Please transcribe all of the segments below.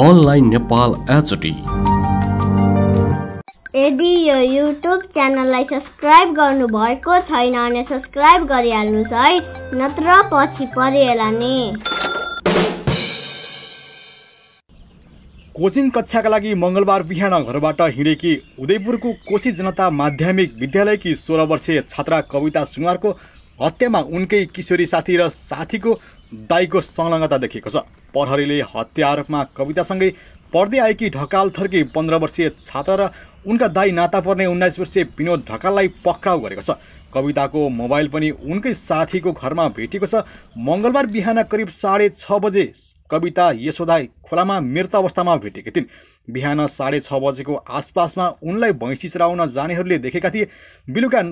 online Nepal HD यदि यो YouTube च्यानललाई सब्सक्राइब गर्नुभएको छैन भने सब्सक्राइब गरिहाल्नुहोस् है नत्र पछि परिहेला नि कोचिङ कक्षाका लागि मङ्गलबार बिहान घरबाट हिँडेकी उदयपुरको कोशी जनता माध्यमिक विद्यालयकी सोह्र वर्षीय छात्रा कविता सुनवारको हत्यामा उनकै किशोरी साथी र साथीको दाईको संलग्नता देखिएको छ प्रहरीले हत्या आरोपमा कवितासँगै पढ्दै आएकी ढकाल थर्की पन्ध्र वर्षीय छात्रा र उनका दाई नाता पर्ने उन्नाइस वर्षीय विनोद ढकाललाई पक्राउ गरेको छ कविताको मोबाइल पनि उनकै साथीको घरमा भेटिएको छ मङ्गलबार बिहान करिब साढे छ बजे कविता यशोदा खोलामा मृत अवस्थामा भेटेकी थिइन् बिहान साढे छ बजेको आसपासमा उनलाई भैँसी चराउन जानेहरूले देखेका थिए बेलुका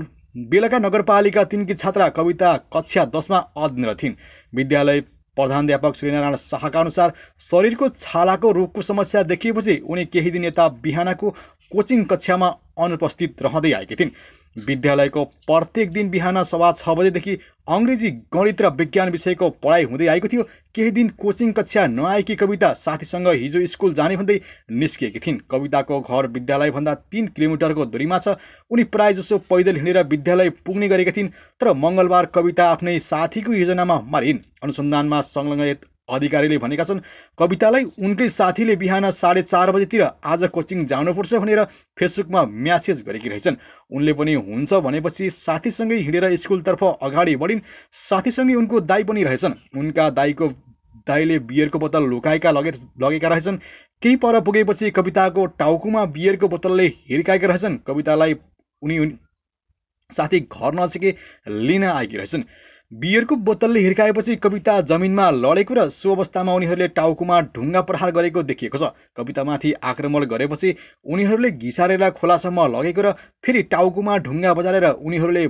बेलुका नगरपालिका तिनकी छात्रा कविता कक्षा दसमा अध्ययनरत थिइन् विद्यालय प्रधानध्यापक श्रीनारायण शाहका अनुसार शरीरको छालाको रोगको समस्या देखिएपछि उनी केही दिन यता बिहानको कोचिङ कक्षामा अनुपस्थित रहँदै आएकी थिइन् विद्यालयको प्रत्येक दिन बिहान सवा छ बजेदेखि अङ्ग्रेजी गणित र विज्ञान विषयको पढाइ हुँदै आएको थियो केही दिन कोचिङ कक्षा नआएकी कविता साथीसँग हिजो स्कुल जाने भन्दै निस्किएकी थिइन् कविताको घर विद्यालयभन्दा तिन किलोमिटरको दूरीमा छ उनी प्रायःजसो पैदल हिँडेर विद्यालय पुग्ने गरेका थिइन् तर मङ्गलबार कविता आफ्नै साथीको योजनामा मारिन् अनुसन्धानमा संलग्न अधिकारीले भनेका छन् कवितालाई उनकै साथीले बिहान साढे चार बजीतिर आज कोचिङ जानुपर्छ भनेर फेसबुकमा म्यासेज गरेकी रहेछन् उनले पनि हुन्छ भनेपछि साथीसँगै हिँडेर स्कुलतर्फ अगाडि बढिन् साथीसँगै उनको दाई पनि रहेछन् उनका दाईको दाईले बियरको बोतल लुकाएका लगे लगेका रहेछन् केही पर पुगेपछि कविताको टाउकोमा बियरको बोतलले हिर्काएका रहेछन् कवितालाई उनी साथी घर नजिकै लिन आएकी रहेछन् बियरको बोतलले हिर्काएपछि कविता जमिनमा लडेको र सो अवस्थामा उनीहरूले टाउकोमा ढुङ्गा प्रहार गरेको देखिएको छ कवितामाथि आक्रमण गरेपछि उनीहरूले घिसारेर खोलासम्म लगेको र फेरि टाउकोमा ढुङ्गा बजारेर उनीहरूले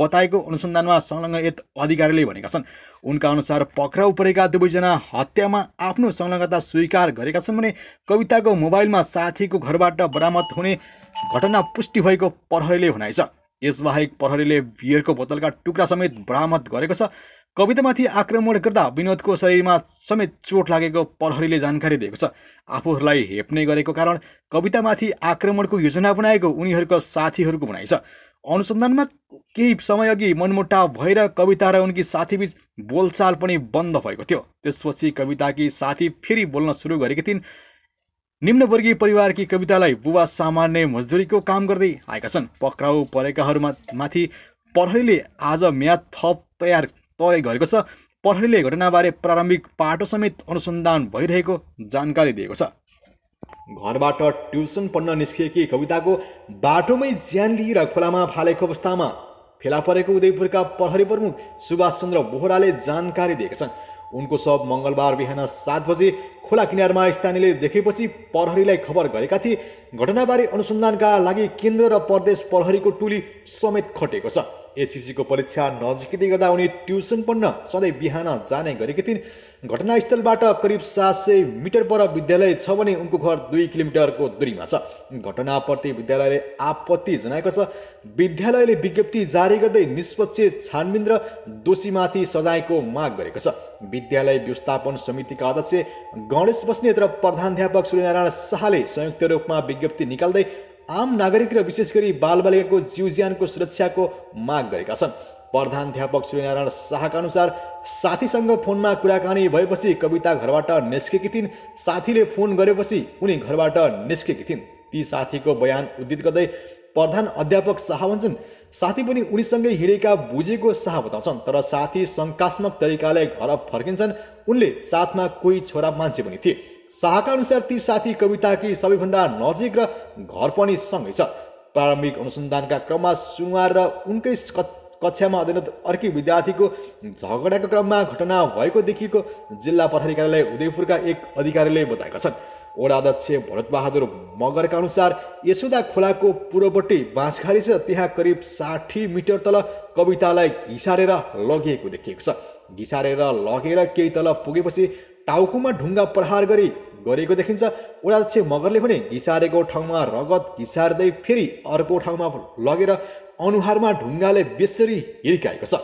बताएको अनुसन्धानमा संलग्न एक अधिकारीले भनेका छन् उनका अनुसार पक्राउ परेका दुवैजना हत्यामा आफ्नो संलग्नता स्वीकार गरेका छन् भने कविताको मोबाइलमा साथीको घरबाट बरामद हुने घटना पुष्टि भएको प्रहरीले छ यसबाहेक प्रहरीले बियरको बोतलका टुक्रा समेत बरामद गरेको छ कवितामाथि आक्रमण गर्दा विनोदको शरीरमा समेत चोट लागेको प्रहरीले जानकारी दिएको छ आफूहरूलाई हेप्ने गरेको कारण कवितामाथि आक्रमणको योजना बनाएको उनीहरूको साथीहरूको भनाइ छ अनुसन्धानमा केही समयअघि मनमुटाव भएर कविता र उनकी साथीबीच बोलचाल पनि बन्द भएको थियो त्यसपछि कविताकी साथी फेरि बोल्न सुरु गरेकी थिइन् निम्नवर्गीय परिवारकी कवितालाई बुबा सामान्य मजदुरीको काम गर्दै आएका छन् पक्राउ परेकाहरूमा माथि प्रहरीले आज म्याद थप तयार तय गरेको छ प्रहरीले घटनाबारे प्रारम्भिक पाटो समेत अनुसन्धान भइरहेको जानकारी दिएको छ घरबाट ट्युसन पढ्न निस्किएकी कविताको बाटोमै ज्यान लिएर खोलामा फालेको अवस्थामा फेला परेको उदयपुरका प्रहरी प्रमुख सुभाष चन्द्र बोहराले जानकारी दिएका छन् उनको शव मङ्गलबार बिहान सात बजे खोला किनारमा स्थानीयले देखेपछि प्रहरीलाई खबर गरेका थिए घटनाबारे अनुसन्धानका लागि केन्द्र र प्रदेश प्रहरीको टोली समेत खटेको छ एचसिसीको परीक्षा नजिकै गर्दा उनी ट्युसन पढ्न सधैँ बिहान जाने गरेकी थिइन् घटनास्थलबाट करिब सात सय मिटर पर विद्यालय छ भने उनको घर दुई किलोमिटरको दूरीमा छ घटनाप्रति विद्यालयले आपत्ति जनाएको छ विद्यालयले विज्ञप्ति जारी गर्दै निष्पक्ष छानबिन र दोषीमाथि सजायको माग गरेको छ विद्यालय व्यवस्थापन समितिका अध्यक्ष गणेश बस्नेत र प्रधाध्यापक सूर्यनारायण शाहले संयुक्त रूपमा विज्ञप्ति निकाल्दै आम नागरिक र विशेष गरी बालबालिकाको जीव ज्यानको सुरक्षाको माग गरेका छन् प्रधान अध्यापक सूर्यनारायण शाहका अनुसार साथीसँग फोनमा कुराकानी भएपछि कविता घरबाट निस्केकी थिइन् साथीले फोन गरेपछि उनी घरबाट निस्केकी थिइन् ती साथीको बयान उद्धित गर्दै प्रधान अध्यापक शाह भन्छन् साथी पनि उनीसँगै हिँडेका बुझेको शाह बताउँछन् तर साथी शङ्कात्मक तरिकाले घर फर्किन्छन् उनले साथमा कोही छोरा मान्छे पनि थिए शाहका अनुसार ती साथी कविताकी सबैभन्दा नजिक र घर पनि सँगै छ प्रारम्भिक अनुसन्धानका क्रममा सुवार र उनकै कक्षामा अध्ययनरत अर्की विद्यार्थीको झगडाको क्रममा घटना भएको देखिएको जिल्ला प्रहरी कार्यालय उदयपुरका एक अधिकारीले बताएका छन् वडा अध्यक्ष भरतबहादुर मगरका अनुसार यशोदा खोलाको पूर्वपट्टि बाँसखारी छ त्यहाँ करिब साठी मिटर तल कवितालाई घिसारेर लगिएको देखिएको छ घिसारेर लगेर केही तल पुगेपछि टाउकोमा ढुङ्गा प्रहार गरी गरेको देखिन्छ अध्यक्ष मगरले भने घिसारेको ठाउँमा रगत घिसार्दै फेरि अर्को ठाउँमा लगेर अनुहारमा ढुङ्गाले बेसरी हिर्काएको छ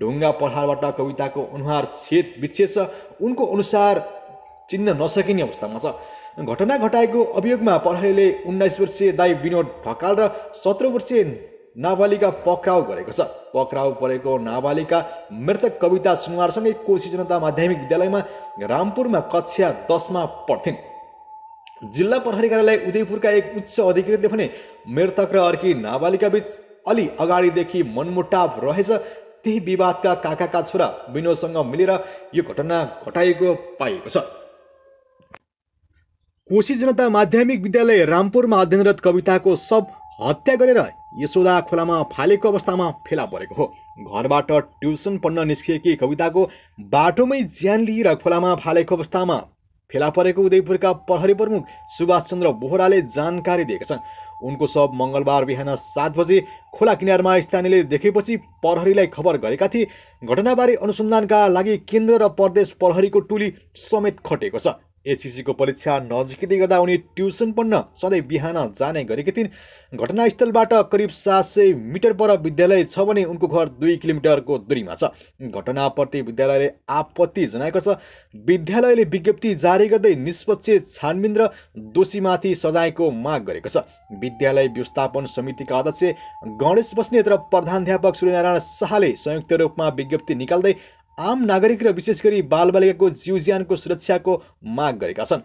ढुङ्गा पठारबाट कविताको अनुहार छेद विच्छेद छ उनको अनुसार चिन्न नसकिने अवस्थामा छ घटना घटाएको अभियोगमा प्रहरीले उन्नाइस वर्षीय दाई विनोद ढकाल र सत्र वर्षीय नाबालिका पक्राउ गरेको छ पक्राउ परेको नाबालिका मृतक कविता सुनवारसँगै कोशी जनता माध्यमिक विद्यालयमा रामपुरमा कक्षा दसमा पढ्थिन् जिल्ला प्रहरी कार्यालय उदयपुरका एक उच्च अधिकारीले भने मृतक र अर्की नाबालिका बिच अलि अगाडिदेखि मनमुटाव रहेछ त्यही विवादका काकाका छोरा विनोदसँग मिलेर यो घटना घटाइएको पाइएको छ कोशी जनता माध्यमिक विद्यालय रामपुरमा अध्ययनरत कविताको सब हत्या गरेर यसोदा खोलामा फालेको अवस्थामा फेला परेको हो घरबाट ट्युसन पढ्न निस्किएकी कविताको बाटोमै ज्यान लिएर खोलामा फालेको अवस्थामा फेला परेको उदयपुरका प्रहरी प्रमुख सुभाषचन्द्र बोहराले जानकारी दिएका छन् उनको सब मङ्गलबार बिहान सात बजे खोला किनारमा स्थानीयले देखेपछि प्रहरीलाई खबर गरेका थिए घटनाबारे अनुसन्धानका लागि केन्द्र र प्रदेश प्रहरीको टोली समेत खटेको छ एचसिसीको परीक्षा नजिकै गर्दा उनी ट्युसन पढ्न सधैँ बिहान जाने गरेकी थिइन् घटनास्थलबाट करिब सात सय मिटर पर विद्यालय छ भने उनको घर दुई किलोमिटरको दूरीमा छ घटनाप्रति विद्यालयले आपत्ति जनाएको छ विद्यालयले विज्ञप्ति जारी गर्दै निष्पक्ष छानबिन र दोषीमाथि सजायको माग गरेको छ विद्यालय व्यवस्थापन समितिका अध्यक्ष गणेश बस्नेत र प्रधान सूर्यनारायण शाहले संयुक्त रूपमा विज्ञप्ति निकाल्दै आम नागरिक र विशेष गरी बालबालिकाको जीव ज्यानको सुरक्षाको माग गरेका छन्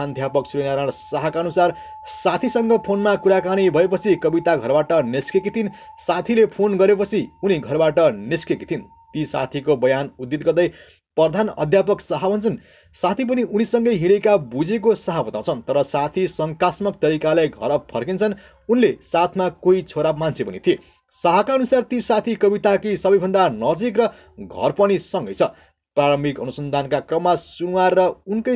अध्यापक सूर्यनारायण शाहका अनुसार साथीसँग फोनमा कुराकानी भएपछि कविता घरबाट निस्केकी थिइन् साथीले फोन गरेपछि उनी घरबाट निस्केकी थिइन् ती साथीको बयान उद्धित गर्दै प्रधान अध्यापक शाह भन्छन् साथी पनि उनीसँगै हिँडेका बुझेको शाह बताउँछन् तर साथी शङ्कात्मक तरिकाले घर फर्किन्छन् उनले साथमा कोही छोरा मान्छे पनि थिए शाहका अनुसार ती साथी कविताकी सबैभन्दा नजिक र घर पनि सँगै छ प्रारम्भिक अनुसन्धानका क्रममा सुनवार र उनकै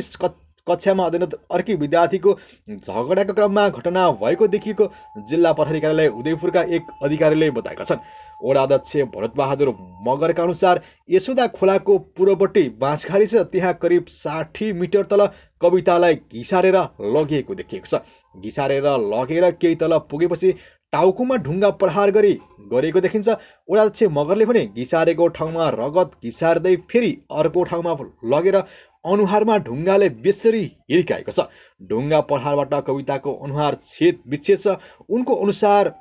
कक्षामा अध्ययनरत अर्की विद्यार्थीको झगडाको क्रममा घटना भएको देखिएको जिल्ला प्रहरी कार्यालय उदयपुरका एक अधिकारीले बताएका छन् वडा अध्यक्ष भरतबहादुर मगरका अनुसार यशोदा खोलाको पूर्वपट्टि बाँसखारी छ त्यहाँ करिब साठी मिटर तल कवितालाई घिसारेर लगिएको देखिएको छ घिसारेर लगेर केही तल पुगेपछि टाउकोमा ढुङ्गा प्रहार गरी गरेको देखिन्छ उडाध्यक्ष मगरले भने घिसारेको ठाउँमा रगत घिसार्दै फेरि अर्को ठाउँमा लगेर अनुहारमा ढुङ्गाले बेसरी हिर्काएको छ ढुङ्गा प्रहारबाट कविताको अनुहार छेद विच्छेद छ उनको अनुसार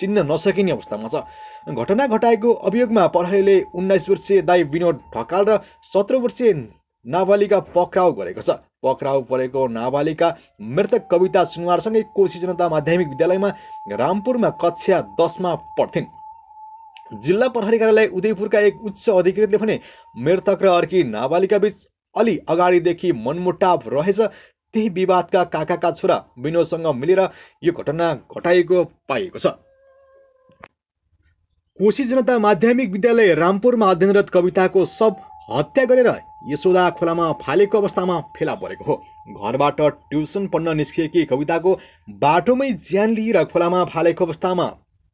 चिन्न नसकिने अवस्थामा छ घटना घटाएको अभियोगमा प्रहरीले उन्नाइस वर्षीय दाई विनोद ढकाल र सत्र वर्षीय नाबालिका पक्राउ गरेको छ पक्राउ परेको नाबालिका मृतक कविता सुनवारसँगै कोशी जनता माध्यमिक विद्यालयमा रामपुरमा कक्षा दसमा पढ्थिन् जिल्ला प्रहरी कार्यालय उदयपुरका एक उच्च अधिकृतले भने मृतक र अर्की नाबालिका बीच अलि अगाडिदेखि मनमुटाव रहेछ त्यही विवादका काकाका छोरा विनोदसँग मिलेर यो घटना घटाइएको पाइएको छ कोशी जनता माध्यमिक विद्यालय रामपुरमा अध्ययनरत कविताको सब हत्या गरेर यशोदा खोलामा फालेको अवस्थामा फेला परेको हो घरबाट ट्युसन पढ्न निस्किएकी कविताको बाटोमै ज्यान लिएर खोलामा फालेको अवस्थामा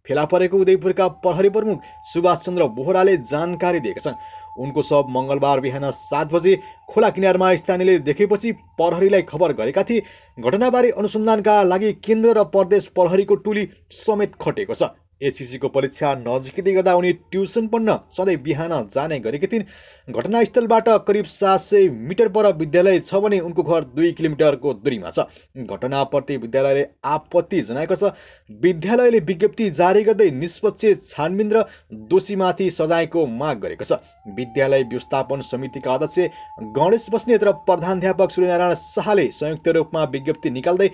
फेला परेको उदयपुरका प्रहरी प्रमुख सुभाषचन्द्र बोहराले जानकारी दिएका छन् उनको शव मङ्गलबार बिहान सात बजे खोला किनारमा स्थानीयले देखेपछि प्रहरीलाई खबर गरेका थिए घटनाबारे अनुसन्धानका लागि केन्द्र र प्रदेश प्रहरीको टोली समेत खटेको छ एचसिसीको परीक्षा नजिकै गर्दा उनी ट्युसन पढ्न सधैँ बिहान जाने गरेकी थिइन् घटनास्थलबाट करिब सात सय मिटर पर विद्यालय छ भने उनको घर दुई किलोमिटरको दूरीमा छ घटनाप्रति विद्यालयले आपत्ति जनाएको छ विद्यालयले विज्ञप्ति जारी गर्दै निष्पक्ष छानबिन र दोषीमाथि सजायको माग गरेको छ विद्यालय व्यवस्थापन समितिका अध्यक्ष गणेश बस्नेत र प्रधान सूर्यनारायण शाहले संयुक्त रूपमा विज्ञप्ति निकाल्दै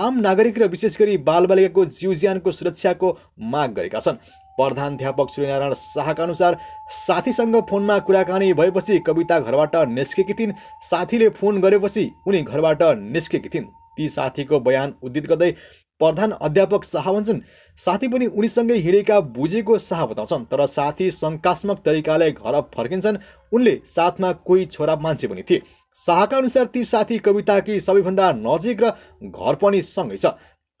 आम नागरिक र विशेष गरी बालबालिकाको जीव ज्यानको सुरक्षाको माग गरेका छन् प्रधानध्यापक सूर्यनारायण शाहका अनुसार साथीसँग फोनमा कुराकानी भएपछि कविता घरबाट निस्केकी थिइन् साथीले फोन गरेपछि उनी घरबाट निस्केकी थिइन् ती साथीको बयान उद्धित गर्दै प्रधान अध्यापक शाह भन्छन् साथी पनि उनीसँगै हिँडेका बुझेको शाह बताउँछन् तर साथी शङ्कात्मक तरिकाले घर फर्किन्छन् उनले साथमा कोही छोरा मान्छे पनि थिए शाहका अनुसार ती साथी कविताकी सबैभन्दा नजिक र घर पनि सँगै छ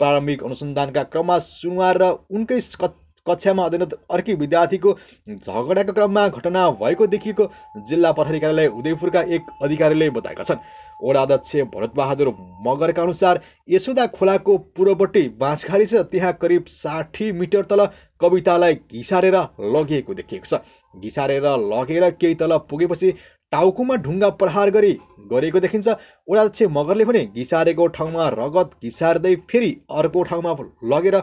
प्रारम्भिक अनुसन्धानका क्रममा सुनवार र उनकै कक्षामा अध्ययनरत अर्की विद्यार्थीको झगडाको क्रममा घटना भएको देखिएको जिल्ला प्रहरी कार्यालय उदयपुरका एक अधिकारीले बताएका छन् वडा अध्यक्ष भरतबहादुर मगरका अनुसार यशोदा खोलाको पूर्वपट्टि बाँसखारी छ त्यहाँ करिब साठी मिटर तल कवितालाई घिसारेर लगिएको देखिएको छ घिसारेर लगेर केही तल पुगेपछि टाउकोमा ढुङ्गा प्रहार गरी गरेको देखिन्छ उडाध्यक्ष मगरले भने घिसारेको ठाउँमा रगत घिसार्दै फेरि अर्को ठाउँमा लगेर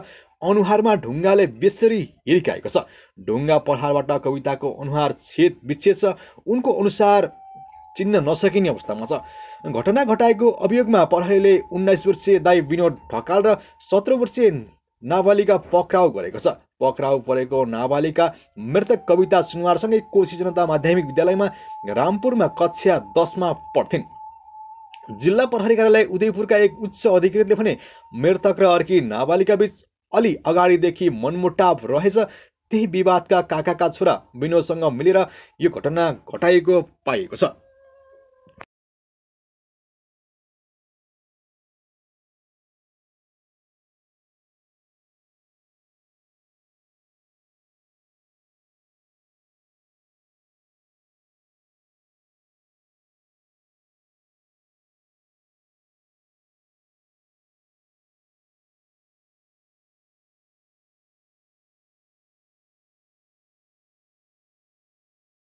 अनुहारमा ढुङ्गाले बेसरी हिर्काएको छ ढुङ्गा प्रहारबाट कविताको अनुहार छेद विच्छेद छ उनको अनुसार चिन्न नसकिने अवस्थामा छ घटना घटाएको अभियोगमा प्रहरीले उन्नाइस वर्षीय दाई विनोद ढकाल र सत्र वर्षीय नाबालिका पक्राउ गरेको छ पक्राउ परेको नाबालिका मृतक कविता सुनवारसँगै कोशी जनता माध्यमिक विद्यालयमा रामपुरमा कक्षा दसमा पढ्थिन् जिल्ला प्रहरी कार्यालय उदयपुरका एक उच्च अधिकृतले भने मृतक र अर्की नाबालिका बिच अलि अगाडिदेखि मनमुटाव रहेछ त्यही विवादका काकाका छोरा विनोदसँग मिलेर यो घटना घटाइएको पाइएको छ